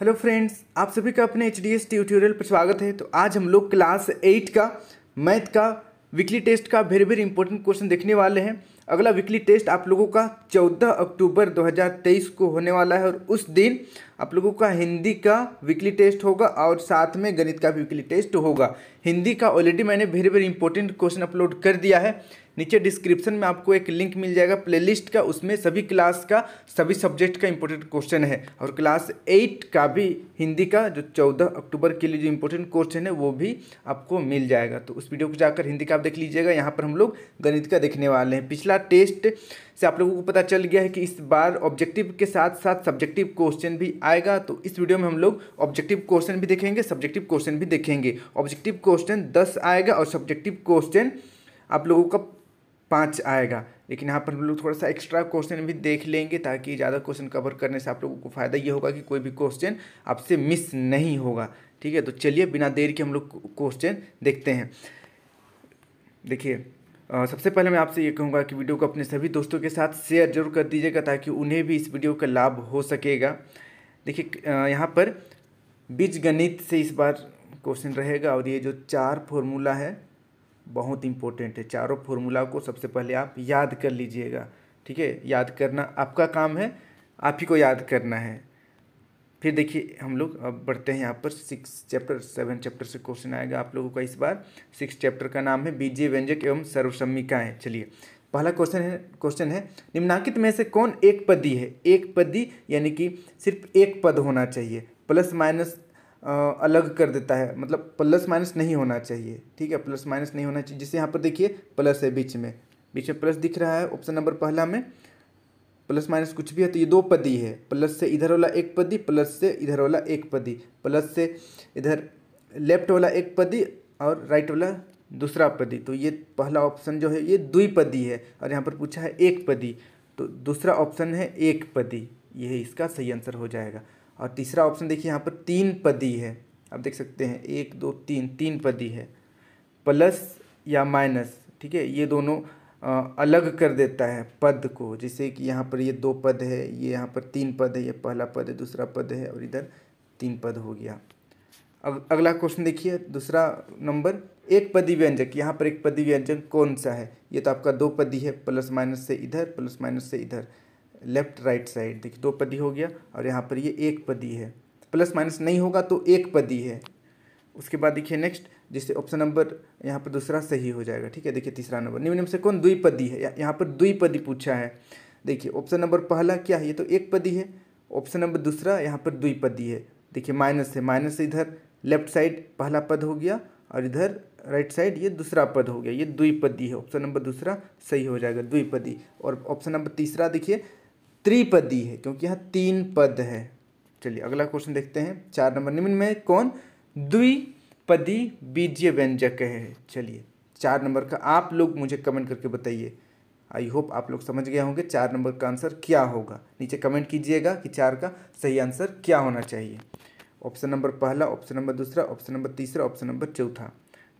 hello friends आप सभी का अपने एच डी एस ट्यूटोरियल पर स्वागत है तो आज हम लोग क्लास एट का मैथ का वीकली टेस्ट का वेरी वेरी इंपॉर्टेंट क्वेश्चन देखने वाले हैं अगला वीकली टेस्ट आप लोगों का 14 अक्टूबर 2023 को होने वाला है और उस दिन आप लोगों का हिंदी का वीकली टेस्ट होगा और साथ में गणित का भी वीकली टेस्ट होगा हिंदी का ऑलरेडी मैंने very very important question upload कर दिया है नीचे डिस्क्रिप्शन में आपको एक लिंक मिल जाएगा प्लेलिस्ट का उसमें सभी क्लास का सभी सब्जेक्ट का इंपॉर्टेंट क्वेश्चन है और क्लास एट का भी हिंदी का जो चौदह अक्टूबर के लिए जो इंपॉर्टेंट क्वेश्चन है वो भी आपको मिल जाएगा तो उस वीडियो को जाकर हिंदी का आप देख लीजिएगा यहाँ पर हम लोग गणित का देखने वाले हैं पिछला टेस्ट से आप लोगों को पता चल गया है कि इस बार ऑब्जेक्टिव के साथ साथ सब्जेक्टिव क्वेश्चन भी आएगा तो इस वीडियो में हम लोग ऑब्जेक्टिव क्वेश्चन भी देखेंगे सब्जेक्टिव क्वेश्चन भी देखेंगे ऑब्जेक्टिव क्वेश्चन दस आएगा और सब्जेक्टिव क्वेश्चन आप लोगों का पाँच आएगा लेकिन यहाँ पर हम लोग थोड़ा सा एक्स्ट्रा क्वेश्चन भी देख लेंगे ताकि ज़्यादा क्वेश्चन कवर करने से आप लोगों को फ़ायदा ये होगा कि कोई भी क्वेश्चन आपसे मिस नहीं होगा ठीक है तो चलिए बिना देर के हम लोग क्वेश्चन देखते हैं देखिए सबसे पहले मैं आपसे ये कहूँगा कि वीडियो को अपने सभी दोस्तों के साथ शेयर जरूर कर दीजिएगा ताकि उन्हें भी इस वीडियो का लाभ हो सकेगा देखिए यहाँ पर बीज गणित से इस बार क्वेश्चन रहेगा और ये जो चार फॉर्मूला है बहुत इंपॉर्टेंट है चारों फॉर्मूला को सबसे पहले आप याद कर लीजिएगा ठीक है याद करना आपका काम है आप ही को याद करना है फिर देखिए हम लोग अब बढ़ते हैं यहाँ पर सिक्स चैप्टर सेवन चैप्टर से क्वेश्चन आएगा आप लोगों का इस बार सिक्स चैप्टर का नाम है बीजे व्यंजक एवं सर्वसम्मिकाएँ चलिए पहला क्वेश्चन है क्वेश्चन है निम्नांकित में से कौन एक पदी है एक पदी यानी कि सिर्फ एक पद होना चाहिए प्लस माइनस अलग कर देता है मतलब प्लस माइनस नहीं होना चाहिए ठीक है प्लस माइनस नहीं होना चाहिए जिससे यहाँ पर देखिए प्लस है बीच में बीच में प्लस दिख रहा है ऑप्शन नंबर पहला में प्लस माइनस कुछ भी है तो ये दो पदी है प्लस से इधर वाला एक पदी प्लस से इधर वाला एक पदी प्लस से इधर लेफ्ट वाला एक पदी और राइट वाला दूसरा पदी तो ये पहला ऑप्शन जो है ये द्विपदी है और यहाँ पर पूछा है एक पदी तो दूसरा ऑप्शन है एक पदी यही इसका सही आंसर हो जाएगा और तीसरा ऑप्शन देखिए यहाँ पर तीन पदी है आप देख सकते हैं एक दो तीन तीन पदी है प्लस या माइनस ठीक है ये दोनों अलग कर देता है पद को जैसे कि यहाँ पर ये दो पद है ये यहाँ पर तीन पद है ये पहला पद है दूसरा पद है और इधर तीन पद हो गया अग, अगला क्वेश्चन देखिए दूसरा नंबर एक पदी व्यंजक यहाँ पर एक पदी व्यंजक कौन सा है ये तो आपका दो पदी है प्लस माइनस से इधर प्लस माइनस से इधर लेफ्ट राइट साइड देखिए दो पदी हो गया और यहाँ पर ये एक पदी है प्लस माइनस नहीं होगा तो एक पदी है उसके बाद देखिए नेक्स्ट जिससे ऑप्शन नंबर यहाँ पर दूसरा सही हो जाएगा ठीक है देखिए तीसरा नंबर निम्न से कौन द्विपदी है यहाँ पर द्विपदी पूछा है देखिए ऑप्शन नंबर पहला क्या है ये तो एक पदी है ऑप्शन नंबर दूसरा यहाँ पर द्विपदी है देखिए माइनस है माइनस इधर लेफ्ट साइड पहला पद हो गया और इधर राइट साइड ये दूसरा पद हो गया ये द्विपदी है ऑप्शन नंबर दूसरा सही हो जाएगा द्विपदी और ऑप्शन नंबर तीसरा देखिए त्रिपदी है क्योंकि यहाँ तीन पद है चलिए अगला क्वेश्चन देखते हैं चार नंबर निम्न में कौन द्विपदी बीजीय व्यंजक है चलिए चार नंबर का आप लोग मुझे कमेंट करके बताइए आई होप आप लोग समझ गए होंगे चार नंबर का आंसर क्या होगा नीचे कमेंट कीजिएगा कि चार का सही आंसर क्या होना चाहिए ऑप्शन नंबर पहला ऑप्शन नंबर दूसरा ऑप्शन नंबर तीसरा ऑप्शन नंबर चौथा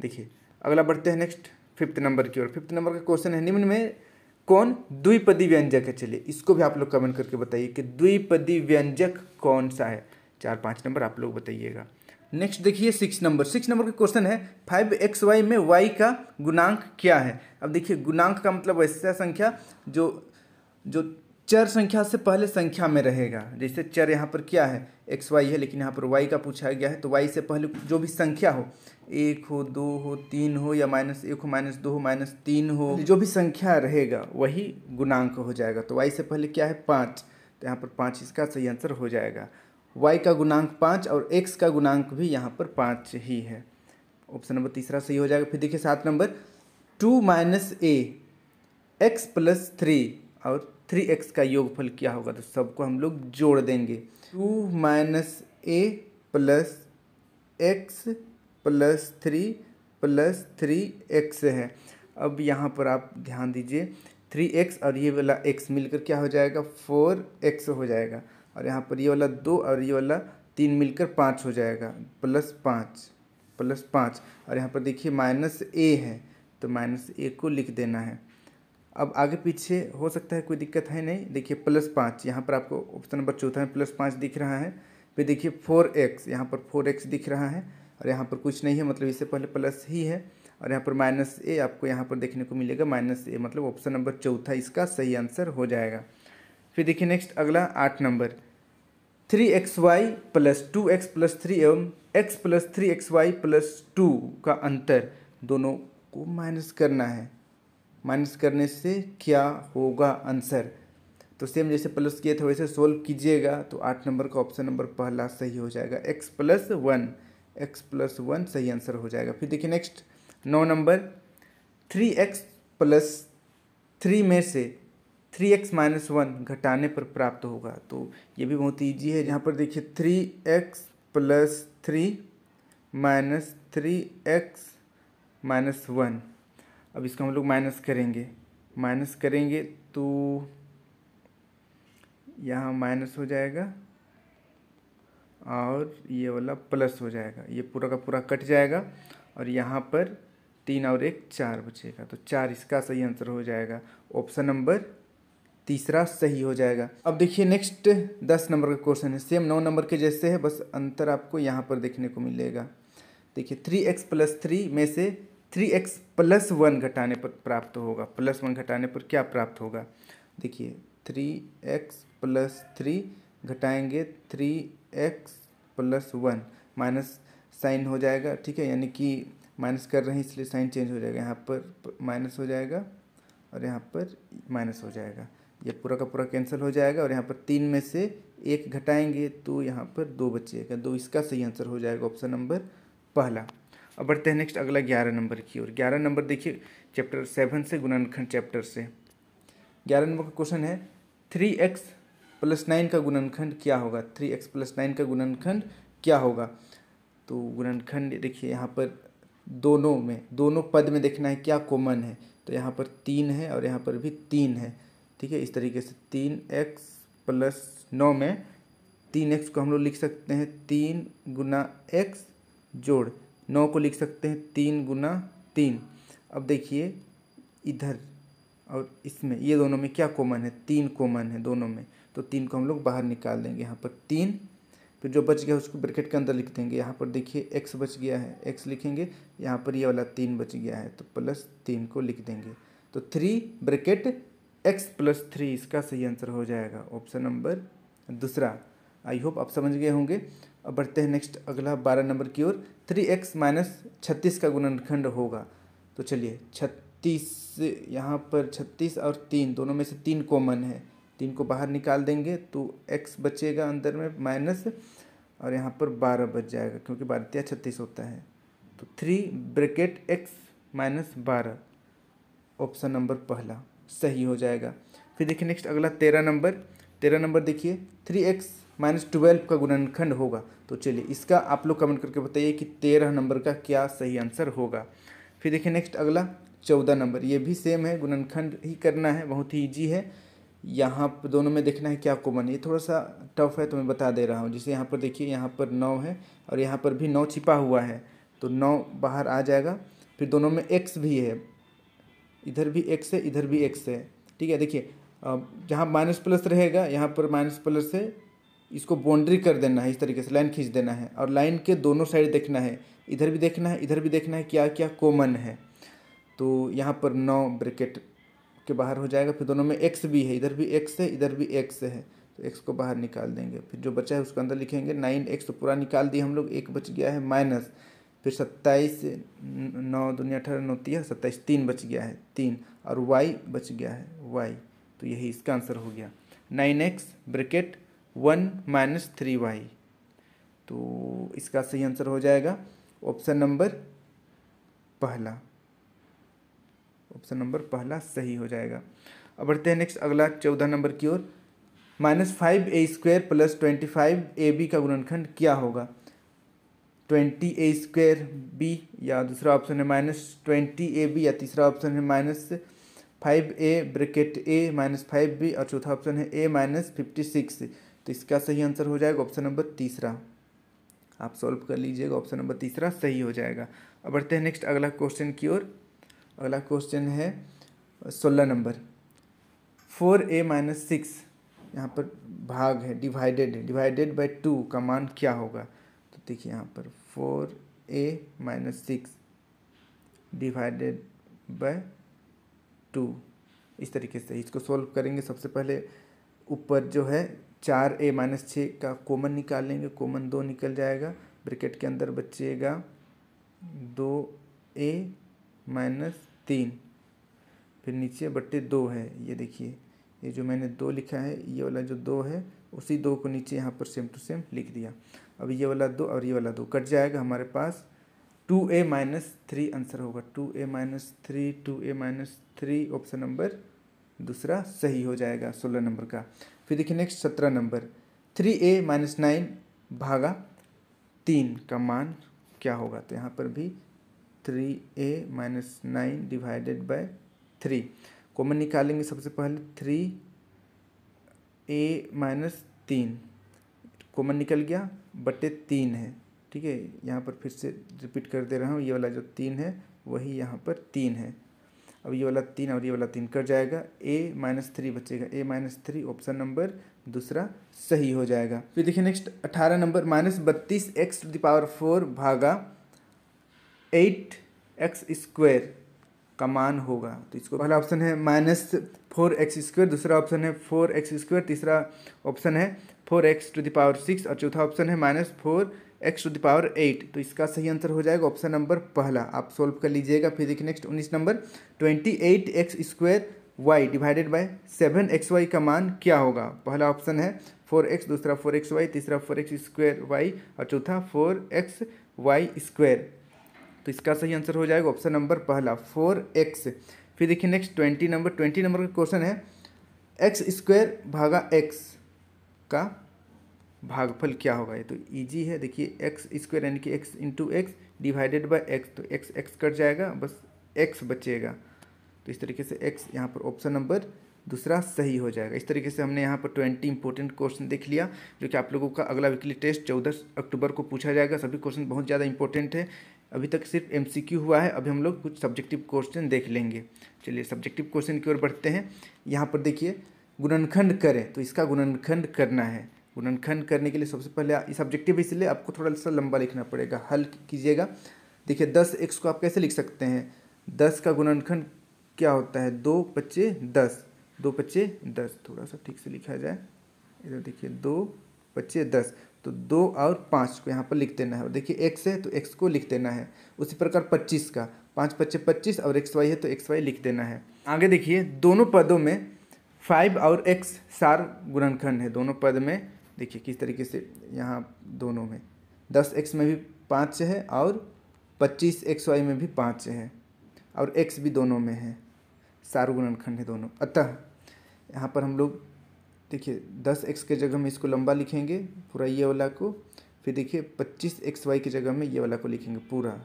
देखिए अगला बढ़ते हैं नेक्स्ट फिफ्थ नंबर की ओर फिफ्थ नंबर का क्वेश्चन है निम्न में कौन द्विपदी व्यंजक है चलिए इसको भी आप लोग कमेंट करके बताइए कि द्विपदी व्यंजक कौन सा है चार पाँच नंबर आप लोग बताइएगा नेक्स्ट देखिए सिक्स नंबर सिक्स नंबर का क्वेश्चन है फाइव एक्स वाई में वाई का गुणांक क्या है अब देखिए गुणांक का मतलब ऐसा संख्या जो जो चर संख्या से पहले संख्या में रहेगा जैसे चर यहाँ पर क्या है एक्स वाई है लेकिन यहाँ पर वाई का पूछा गया है तो वाई से पहले जो भी संख्या हो एक हो दो हो तीन हो या माइनस एक हो माइनस दो हो माइनस तीन हो जो भी संख्या रहेगा वही गुणांक हो जाएगा तो वाई से पहले क्या है पाँच तो यहाँ पर पाँच इसका सही आंसर हो जाएगा वाई का गुणांक पाँच और एक्स का गुणांक भी यहाँ पर पाँच ही है ऑप्शन नंबर तीसरा सही हो जाएगा फिर देखिए सात number two minus a x plus three और थ्री एक्स का योगफल क्या होगा तो सबको हम लोग जोड़ देंगे two minus a plus x plus three plus three x है अब यहाँ पर आप ध्यान दीजिए थ्री एक्स और ये वाला एक्स मिलकर क्या हो जाएगा फोर एक्स हो जाएगा और यहाँ पर ये वाला दो और ये वाला तीन मिलकर पाँच हो जाएगा प्लस पाँच प्लस पाँच और यहाँ पर देखिए माइनस ए है तो माइनस ए को लिख देना है अब आगे पीछे हो सकता है कोई दिक्कत है नहीं देखिए प्लस पाँच यहाँ पर आपको ऑप्शन नंबर चौथा में प्लस पाँच दिख रहा है फिर देखिए फोर एक्स यहाँ पर फोर एक्स दिख रहा है और यहाँ पर कुछ नहीं है मतलब इससे पहले प्लस ही है और यहाँ पर माइनस ए आपको यहाँ पर देखने को मिलेगा माइनस ए मतलब ऑप्शन नंबर चौथा इसका सही आंसर हो जाएगा फिर देखिए नेक्स्ट अगला आठ number three x y plus two x plus three एवं x plus three x y plus two का अंतर दोनों को माइनस करना है माइनस करने से क्या होगा आंसर तो सेम जैसे प्लस किया था वैसे सोल्व कीजिएगा तो आठ नंबर का ऑप्शन नंबर पहला सही हो जाएगा x plus one x plus one सही आंसर हो जाएगा फिर देखिए नेक्स्ट नौ number three x plus three में से थ्री एक्स माइनस वन घटाने पर प्राप्त होगा तो ये भी बहुत ईजी है जहाँ पर देखिए three x plus three minus three x minus one अब इसको हम लोग माइनस करेंगे माइनस करेंगे तो यहाँ माइनस हो जाएगा और ये वाला प्लस हो जाएगा ये पूरा का पूरा कट जाएगा और यहाँ पर तीन और एक चार बचेगा तो चार इसका सही आंसर हो जाएगा ऑप्शन नंबर तीसरा सही हो जाएगा अब देखिए नेक्स्ट दस नंबर का क्वेश्चन है सेम नौ नंबर के जैसे है बस अंतर आपको यहाँ पर देखने को मिलेगा देखिए थ्री एक्स प्लस थ्री में से थ्री एक्स प्लस वन घटाने पर प्राप्त होगा प्लस वन घटाने पर क्या प्राप्त होगा देखिए थ्री एक्स प्लस थ्री घटाएंगे three x plus one minus sign हो जाएगा ठीक है यानी कि माइनस कर रहे हैं इसलिए साइन चेंज हो जाएगा यहाँ पर माइनस हो जाएगा और यहाँ पर माइनस हो जाएगा ये पूरा का पूरा कैंसिल हो जाएगा और यहाँ पर तीन में से एक घटाएंगे तो यहाँ पर दो बचेगा दो इसका सही आंसर हो जाएगा ऑप्शन नंबर पहला अब बढ़ते हैं नेक्स्ट अगला ग्यारह नंबर की और ग्यारह नंबर देखिए चैप्टर सेवन से गुणनखंड चैप्टर से ग्यारह नंबर का क्वेश्चन है थ्री एक्स प्लस नाइन का गुणनखंड क्या होगा थ्री एक्स प्लस नाइन का गुणनखंड क्या होगा तो गुणनखंड देखिए यहाँ पर दोनों में दोनों पद में देखना है क्या कॉमन है तो यहाँ पर तीन है और यहाँ पर भी तीन है ठीक है इस तरीके से तीन एक्स प्लस नौ में तीन एक्स को हम लोग लिख सकते हैं तीन गुना एक्स जोड़ नौ को लिख सकते हैं तीन गुना तीन अब देखिए इधर और इसमें ये दोनों में क्या कॉमन है तीन कॉमन है दोनों में तो तीन को हम लोग बाहर निकाल देंगे यहाँ पर तीन फिर जो बच गया उसको ब्रैकेट के अंदर लिख देंगे यहाँ पर देखिए एक्स बच गया है एक्स लिखेंगे यहाँ पर ये वाला तीन बच गया है तो प्लस तीन को लिख देंगे तो three bracket x plus three इसका सही आंसर हो जाएगा ऑप्शन नंबर दूसरा आई होप आप समझ गए होंगे अब बढ़ते हैं नेक्स्ट अगला बारह नंबर की ओर थ्री एक्स माइनस छत्तीस का गुणनखंड होगा तो चलिए छत्तीस यहाँ पर छत्तीस और तीन दोनों में से तीन कॉमन है तीन को बाहर निकाल देंगे तो एक्स बचेगा अंदर में माइनस और यहाँ पर बारह बच जाएगा क्योंकि बारह त्या छत्तीस होता है तो थ्री ब्रेकेट एक्स माइनस बारह ऑप्शन नंबर पहला सही हो जाएगा फिर देखिए नेक्स्ट अगला तेरह नंबर तेरह नंबर देखिए थ्री एक्स माइनस ट्वेल्व का गुणनखंड होगा तो चलिए इसका आप लोग कमेंट करके बताइए कि तेरह नंबर का क्या सही आंसर होगा फिर देखिए नेक्स्ट अगला चौदह नंबर ये भी सेम है गुणनखंड ही करना है बहुत ही ईजी है यहाँ पर दोनों में देखना है क्या कॉमन है ये थोड़ा सा टफ है तो मैं बता दे रहा हूँ जैसे यहाँ पर देखिए यहाँ पर नौ है और यहाँ पर भी नौ छिपा हुआ है तो नौ बाहर आ जाएगा फिर दोनों में एक्स भी है इधर भी एक्स है इधर भी एक्स है ठीक है देखिए जहाँ माइनस प्लस रहेगा यहाँ पर माइनस प्लस है इसको बाउंड्री कर देना है इस तरीके से लाइन खींच देना है और लाइन के दोनों साइड देखना है इधर भी देखना है इधर भी देखना है क्या क्या कॉमन है तो यहाँ पर नौ ब्रैकेट के बाहर हो जाएगा फिर दोनों में एक्स भी है इधर भी एक्स है इधर भी एक्स है तो एक्स को बाहर निकाल देंगे फिर जो बचा है उसके अंदर लिखेंगे नाइन एक्स तो पूरा निकाल दिया हम लोग एक बच गया है माइनस फिर सत्ताईस नौ दुनिया अठारह नौ तीस सत्ताईस तीन बच गया है तीन और वाई बच गया है वाई तो यही इसका आंसर हो गया nine x bracket one minus three y तो इसका सही आंसर हो जाएगा ऑप्शन नंबर पहला ऑप्शन नंबर पहला सही हो जाएगा अब बढ़ते हैं नेक्स्ट अगला चौदह नंबर की ओर minus five a square plus twenty five a b का गुणनखंड क्या होगा ट्वेंटी ए स्क्वायर बी या दूसरा ऑप्शन है माइनस ट्वेंटी ए बी या तीसरा ऑप्शन है minus five a bracket a minus five b और चौथा ऑप्शन है ए माइनस फिफ्टी सिक्स तो इसका सही आंसर हो जाएगा ऑप्शन नंबर तीसरा आप सॉल्व कर लीजिएगा ऑप्शन नंबर तीसरा सही हो जाएगा अब बढ़ते हैं नेक्स्ट अगला क्वेश्चन की ओर अगला क्वेश्चन है सोलह number four a minus six यहाँ पर भाग है डिवाइडेड है डिवाइडेड बाई टू का मान क्या होगा तो देखिए यहाँ पर four a minus six divided by two इस तरीके से इसको सॉल्व करेंगे सबसे पहले ऊपर जो है चार ए माइनस छः का कॉमन निकाल लेंगे कॉमन दो निकल जाएगा ब्रिकेट के अंदर बचेगा दो ए माइनस तीन फिर नीचे बट्टे दो है ये देखिए ये जो मैंने दो लिखा है ये वाला जो दो है उसी दो को नीचे यहाँ पर सेम टू सेम लिख दिया अब ये वाला दो और ये वाला दो कट जाएगा हमारे पास two a minus three answer होगा two a minus three two a minus three option number दूसरा सही हो जाएगा सोलह नंबर का फिर देखिए नेक्स्ट सत्रह number three a minus nine भागा तीन का मान क्या होगा तो यहाँ पर भी three a minus nine divided by three common निकालेंगे सबसे पहले थ्री ए माइनस तीन कॉमन निकल गया बटे तीन है ठीक है यहाँ पर फिर से रिपीट कर दे रहा हूँ ये वाला जो तीन है वही यहाँ पर तीन है अब ये वाला तीन और ये वाला तीन कट जाएगा ए माइनस थ्री बचेगा a minus three option number दूसरा सही हो जाएगा फिर देखिए नेक्स्ट अठारह नंबर माइनस बत्तीस एक्स टू दावर फोर भागा एट एक्स स्क्वायर का मान होगा तो इसको पहला ऑप्शन है माइनस फोर एक्स स्क्वायर दूसरा ऑप्शन है फोर एक्स स्क्वायर तीसरा ऑप्शन है four x to the power six और चौथा ऑप्शन है minus four x to the power eight तो इसका सही आंसर हो जाएगा ऑप्शन नंबर पहला आप सोल्व कर लीजिएगा फिर देखिए नेक्स्ट उन्नीस number twenty eight x square y divided by seven x y का मान क्या होगा पहला ऑप्शन है फोर एक्स दूसरा फोर एक्स वाई तीसरा फोर एक्स स्क्वायर वाई और चौथा फोर एक्स वाई स्क्वायर तो इसका सही आंसर हो जाएगा ऑप्शन नंबर पहला फोर एक्स फिर देखिए next twenty number twenty number का क्वेश्चन है एक्स स्क्वायर भागा एक्स का भागफल क्या होगा ये तो ईजी है देखिए एक्स स्क्वायर यानी कि x into x divided by x तो एक्स एक्स कट जाएगा बस एक्स बचेगा तो इस तरीके से एक्स यहाँ पर ऑप्शन नंबर दूसरा सही हो जाएगा इस तरीके से हमने यहाँ पर ट्वेंटी इंपॉर्टेंट क्वेश्चन देख लिया जो कि आप लोगों का अगला वीकली टेस्ट चौदह अक्टूबर को पूछा जाएगा सभी क्वेश्चन बहुत ज़्यादा इंपॉर्टेंट है अभी तक सिर्फ एम हुआ है अभी हम लोग कुछ सब्जेक्टिव क्वेश्चन देख लेंगे चलिए सब्जेक्टिव क्वेश्चन की ओर बढ़ते हैं यहाँ पर देखिए गुणनखंड करें तो इसका गुणनखंड करना है गुणनखंड करने के लिए सबसे पहले इस ऑब्जेक्टिव इसलिए आपको थोड़ा सा लंबा लिखना पड़ेगा हल कीजिएगा देखिए दस एक्स को आप कैसे लिख सकते हैं दस का गुणनखंड क्या होता है दो पच्चे दस दो पच्चे दस थोड़ा सा ठीक से लिखा जाए इधर देखिए दो पच्चे दस तो दो और पाँच को यहाँ पर लिख देना है और देखिए एक्स है तो एक्स को लिख देना है उसी प्रकार पच्चीस का पाँच पच्चे पच्चीस और एक्स वाई है तो एक्स वाई लिख देना है आगे देखिए दोनों पदों में फाइव और एक्स सार गुणनखंड है दोनों पद में देखिए किस तरीके से यहाँ दोनों में दस एक्स में भी पाँच है और पच्चीस एक्स वाई में भी पाँच है और एक्स भी दोनों में है सार्वगुणनखंड है दोनों अतः यहाँ पर हम लोग देखिए दस एक्स के जगह में इसको लंबा लिखेंगे पूरा ये वाला को फिर देखिए पच्चीस एक्स वाई की जगह में ये वाला को लिखेंगे पूरा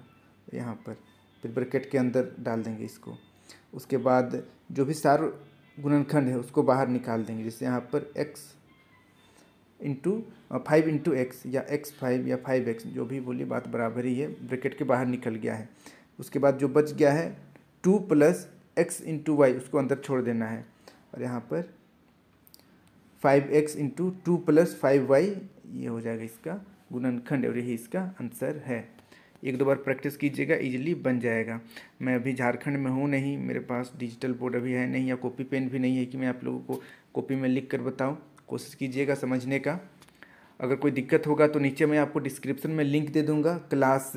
यहाँ पर फिर ब्रैकेट के अंदर डाल देंगे इसको उसके बाद जो भी सार्व गुणनखंड है उसको बाहर निकाल देंगे जैसे यहाँ पर x into five into x या एक्स फाइव या फाइव एक्स जो भी बोलिए बात बराबर ही है ब्रैकेट के बाहर निकल गया है उसके बाद जो बच गया है two plus x into y उसको अंदर छोड़ देना है और यहाँ पर five x into two plus five y ये हो जाएगा इसका गुणनखंड और यही इसका आंसर है एक दो बार प्रैक्टिस कीजिएगा इजीली बन जाएगा मैं अभी झारखंड में हूँ नहीं मेरे पास डिजिटल बोर्ड अभी है नहीं या कॉपी पेन भी नहीं है कि मैं आप लोगों को कॉपी में लिख कर बताऊँ कोशिश कीजिएगा समझने का अगर कोई दिक्कत होगा तो नीचे मैं आपको डिस्क्रिप्शन में लिंक दे दूँगा क्लास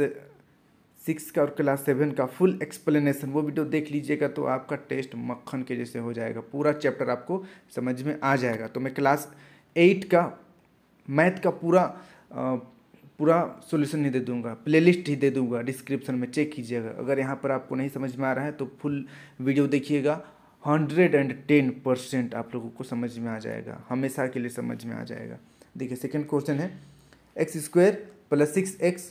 सिक्स का और क्लास सेवन का फुल एक्सप्लेनेशन वो वीडियो देख लीजिएगा तो आपका टेस्ट मक्खन के जैसे हो जाएगा पूरा चैप्टर आपको समझ में आ जाएगा तो मैं क्लास एट का मैथ का पूरा आ, पूरा सोल्यूशन ही दे दूंगा प्लेलिस्ट ही दे दूंगा डिस्क्रिप्शन में चेक कीजिएगा अगर यहाँ पर आपको नहीं समझ में आ रहा है तो फुल वीडियो देखिएगा हंड्रेड एंड टेन परसेंट आप लोगों को समझ में आ जाएगा हमेशा के लिए समझ में आ जाएगा देखिए सेकेंड क्वेश्चन है x square plus six x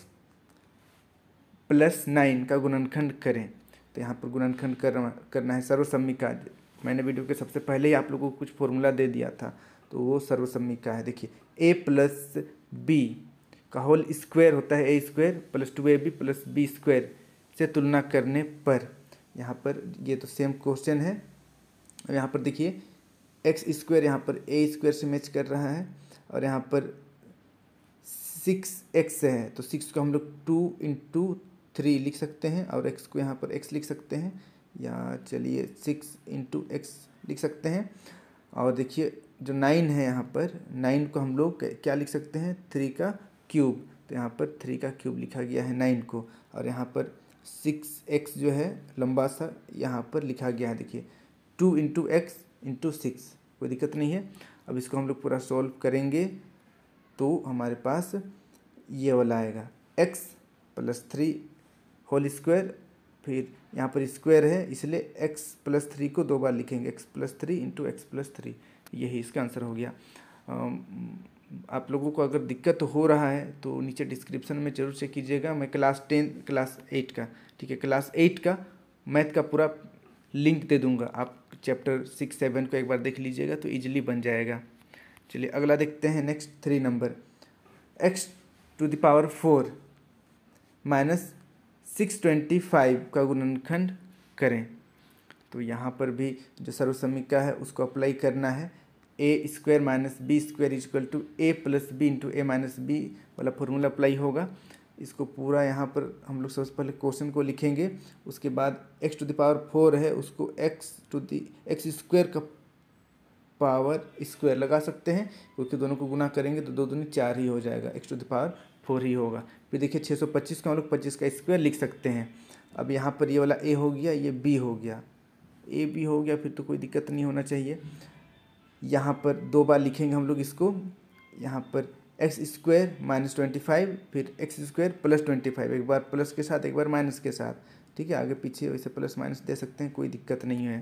plus nine का गुणनखंड करें तो यहाँ पर गुणनखंड कर, करना है सर्वसम्मी का मैंने वीडियो के सबसे पहले ही आप लोगों को कुछ फॉर्मूला दे दिया था तो वो सर्वसम्मी का है देखिए ए प्लस बी का होल स्क्वायर होता है a square plus two a b plus b square से तुलना करने पर यहाँ पर ये तो सेम क्वेश्चन है और यहाँ पर देखिए एक्स स्क्वायर यहाँ पर ए स्क्वायर से मैच कर रहा है और यहाँ पर सिक्स एक्स है तो सिक्स को हम लोग टू इंटू थ्री लिख सकते हैं और एक्स को यहाँ पर एक्स लिख सकते हैं या चलिए सिक्स इंटू एक्स लिख सकते हैं और देखिए जो नाइन है यहाँ पर नाइन को हम लोग क्या लिख सकते हैं थ्री का क्यूब तो यहाँ पर थ्री का क्यूब लिखा गया है नाइन को और यहाँ पर सिक्स एक्स जो है लंबा सा यहाँ पर लिखा गया है देखिए two into x into six कोई दिक्कत नहीं है अब इसको हम लोग पूरा सॉल्व करेंगे तो हमारे पास ये वाला आएगा x plus three whole square फिर यहाँ पर स्क्वायर है इसलिए एक्स प्लस थ्री को दो बार लिखेंगे x plus three into x plus three यही इसका आंसर हो गया आप लोगों को अगर दिक्कत हो रहा है तो नीचे डिस्क्रिप्शन में जरूर चेक कीजिएगा मैं क्लास टेन क्लास एट का ठीक है क्लास एट का मैथ का पूरा लिंक दे दूंगा आप चैप्टर सिक्स सेवन को एक बार देख लीजिएगा तो ईजिली बन जाएगा चलिए अगला देखते हैं next three number x to the power four minus six twenty five का गुणनखंड करें तो यहाँ पर भी जो सर्वसमिका है उसको अप्लाई करना है a square minus b square equal to a plus b into a minus b वाला फॉर्मूला अप्लाई होगा इसको पूरा यहाँ पर हम लोग सबसे पहले क्वेश्चन को लिखेंगे उसके बाद x to the power four है उसको x to the x square का पावर स्क्वायर लगा सकते हैं क्योंकि दोनों को गुना करेंगे तो दो दोनों चार ही हो जाएगा x to the power four ही होगा फिर देखिए छः सौ पच्चीस का हम लोग पच्चीस का स्क्वायर लिख सकते हैं अब यहाँ पर ये वाला ए हो गया ये बी हो गया ए बी हो गया फिर तो कोई दिक्कत नहीं होना चाहिए यहाँ पर दो बार लिखेंगे हम लोग इसको यहाँ पर x square minus twenty five फिर x square plus twenty five एक बार प्लस के साथ एक बार माइनस के साथ ठीक है आगे पीछे वैसे प्लस माइनस दे सकते हैं कोई दिक्कत नहीं है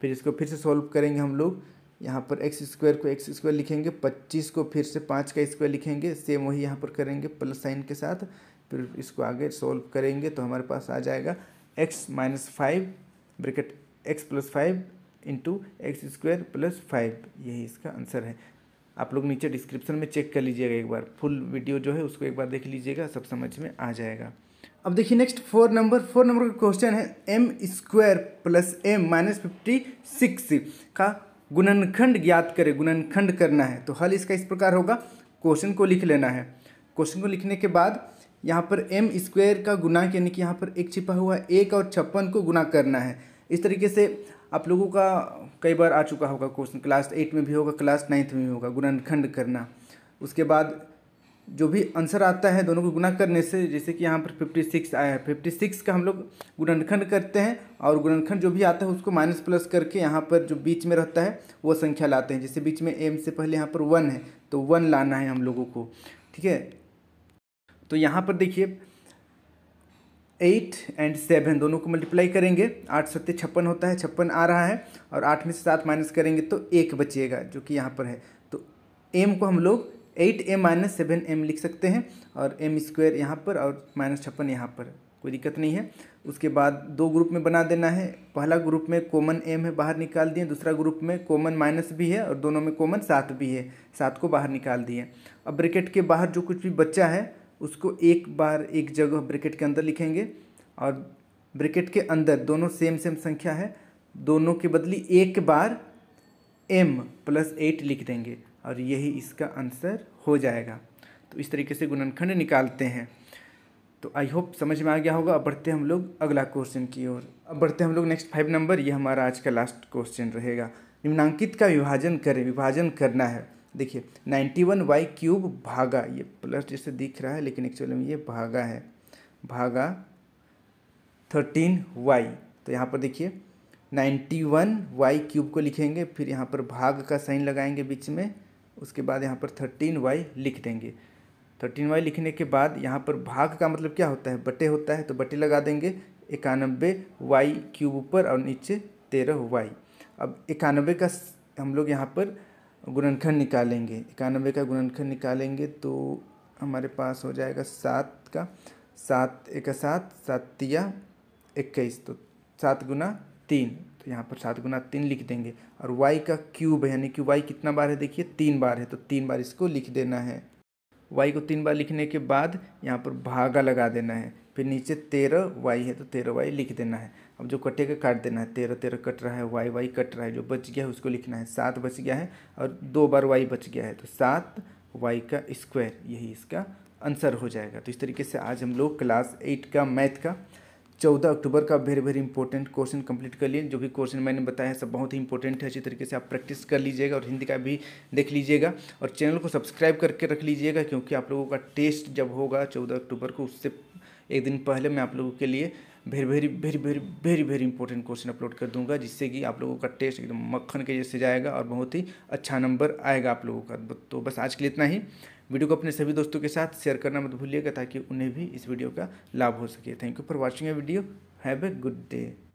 फिर इसको फिर से सॉल्व करेंगे हम लोग यहाँ पर एक्स स्क्वायर को एक्स स्क्वायर लिखेंगे पच्चीस को फिर से पाँच का स्क्वायर लिखेंगे सेम वही यहाँ पर करेंगे प्लस साइन के साथ फिर इसको आगे सॉल्व करेंगे तो हमारे पास आ जाएगा x minus five bracket x plus five into x square plus five यही इसका आंसर है आप लोग नीचे डिस्क्रिप्शन में चेक कर लीजिएगा एक बार फुल वीडियो जो है उसको एक बार देख लीजिएगा सब समझ में आ जाएगा अब देखिए next four number four number का क्वेश्चन है m square plus m minus fifty six का गुणनखंड ज्ञात करें गुणनखंड करना है तो हल इसका इस प्रकार होगा क्वेश्चन को लिख लेना है क्वेश्चन को लिखने के बाद यहाँ पर एम स्क्वायर का गुना यानी कि यहाँ पर एक छिपा हुआ एक और छप्पन को गुना करना है इस तरीके से आप लोगों का कई बार आ चुका होगा क्वेश्चन क्लास एट में भी होगा क्लास नाइन्थ में भी होगा गुणनखंड करना उसके बाद जो भी आंसर आता है दोनों को गुना करने से जैसे कि यहाँ पर फिफ्टी सिक्स आया है फिफ्टी सिक्स का हम लोग गुणनखंड करते हैं और गुणनखंड जो भी आता है उसको माइनस प्लस करके यहाँ पर जो बीच में रहता है वो संख्या लाते हैं जैसे बीच में एम से पहले यहाँ पर वन है तो वन लाना है हम लोगों को ठीक है तो यहाँ पर देखिए एट एंड सेवन दोनों को मल्टीप्लाई करेंगे आठ सत्य छप्पन होता है छप्पन आ रहा है और आठ में से सात माइनस करेंगे तो एक बचिएगा जो कि यहाँ पर है तो एम को हम लोग eight m minus seven m लिख सकते हैं और एम स्क्वायर यहाँ पर और माइनस छप्पन यहाँ पर कोई दिक्कत नहीं है उसके बाद दो ग्रुप में बना देना है पहला ग्रुप में कॉमन एम है बाहर निकाल दिए दूसरा ग्रुप में कॉमन माइनस भी है और दोनों में कॉमन सात भी है सात को बाहर निकाल दिए अब ब्रिकेट के बाहर जो कुछ भी बच्चा है उसको एक बार एक जगह ब्रैकेट के अंदर लिखेंगे और ब्रैकेट के अंदर दोनों सेम सेम संख्या है दोनों के बदली एक बार एम प्लस एट लिख देंगे और यही इसका आंसर हो जाएगा तो इस तरीके से गुणनखंड निकालते हैं तो आई होप समझ में आ गया होगा अब बढ़ते हम लोग अगला क्वेश्चन की ओर अब बढ़ते हम लोग नेक्स्ट फाइव नंबर ये हमारा आज का लास्ट क्वेश्चन रहेगा निम्नांकित का विभाजन करें विभाजन करना है देखिए नाइन्टी वन वाई क्यूब भागा ये प्लस जैसे दिख रहा है लेकिन एक्चुअल में ये भागा है भागा थर्टीन वाई तो यहाँ पर देखिए नाइन्टी वन वाई क्यूब को लिखेंगे फिर यहाँ पर भाग का साइन लगाएंगे बीच में उसके बाद यहाँ पर थर्टीन वाई लिख देंगे थर्टीन वाई लिखने के बाद यहाँ पर भाग का मतलब क्या होता है बटे होता है तो बटे लगा देंगे इक्यानबे वाई क्यूब ऊपर और नीचे तेरह वाई अब इक्यानबे का हम लोग यहाँ पर गुणनखंड निकालेंगे इक्यानबे का गुणनखंड निकालेंगे तो हमारे पास हो जाएगा सात का सात एक सात सातिया इक्कीस तो सात गुना तीन तो यहाँ पर सात गुना तीन लिख देंगे और वाई का क्यूब है यानी कि वाई कितना बार है देखिए तीन बार है तो तीन बार इसको लिख देना है वाई को तीन बार लिखने के बाद यहाँ पर भागा लगा देना है फिर नीचे तेरह वाई है तो तेरह वाई लिख देना है अब जो कटेगा काट देना है तेरह तेरह कट रहा है वाई वाई कट रहा है जो बच गया है उसको लिखना है सात बच गया है और दो बार वाई बच गया है तो सात वाई का स्क्वायर यही इसका आंसर हो जाएगा तो इस तरीके से आज हम लोग क्लास एट का मैथ का चौदह अक्टूबर का very very important question complete कर लिए जो भी क्वेश्चन मैंने बताया है सब बहुत ही इंपॉर्टेंट है अच्छी तरीके से आप प्रैक्टिस कर लीजिएगा और हिंदी का भी देख लीजिएगा और चैनल को सब्सक्राइब करके रख लीजिएगा क्योंकि आप लोगों का टेस्ट जब होगा चौदह अक्टूबर को उससे एक दिन पहले मैं आप लोगों के लिए very very very very very very important question upload कर दूंगा जिससे कि आप लोगों का टेस्ट एकदम मक्खन के जैसे जाएगा और बहुत ही अच्छा नंबर आएगा आप लोगों का तो बस आज के लिए इतना ही वीडियो को अपने सभी दोस्तों के साथ शेयर करना मत भूलिएगा ताकि उन्हें भी इस वीडियो का लाभ हो सके thank you for watching a video have a good day